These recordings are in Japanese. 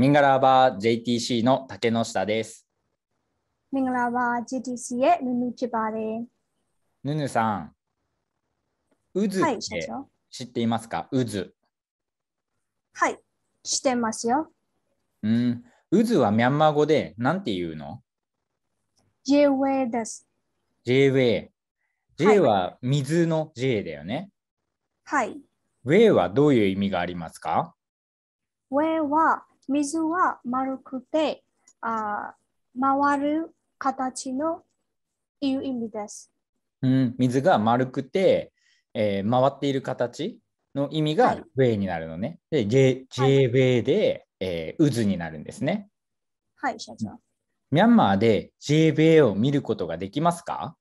ミンガラバー JTC の竹の下です。ミンガラバー JTC へヌヌチバです。ヌヌさん、渦って知っていますか、渦、はい。はい、知ってますよ。うん、渦はミャンマー語で何て言うの ?J-Way です。J-Way。J は水の J だよね。はい。Way はどういう意味がありますか ?Way は水は丸くて、あ回る形のいう意味です。うん、水が丸くて、えー、回っている形の意味がウェイになるのね。はい、で、J、はい、ウェイで、えー、渦になるんですね。はい、社長。ミャンマーで J ウェイを見ることができますか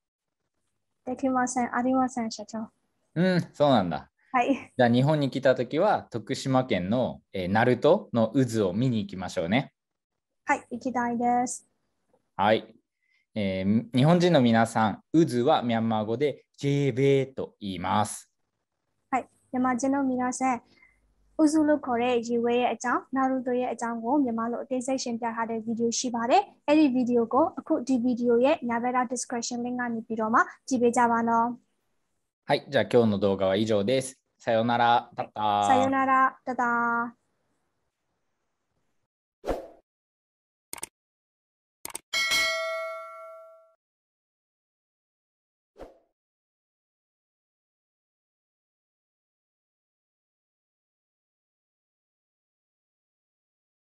できません、ありません、社長。うん、そうなんだ。はい、じゃ日本に来た時は徳島県の、えー、鳴門の渦を見に行きましょうねはい行きたいですはい、え日本人の皆さん渦はミャンマー語でジェーベーと言いますはい山マの皆さん渦のこれジェーベーやちゃん鳴門やちゃんをミャンマーのデザイシンピアハビデオしばれエリビデオをアクティビデオやナベラディスクレッションメガニピロマジベジャワのはい、じゃあ今日の動画は以上です。さようなら、たた。さようなら、たた。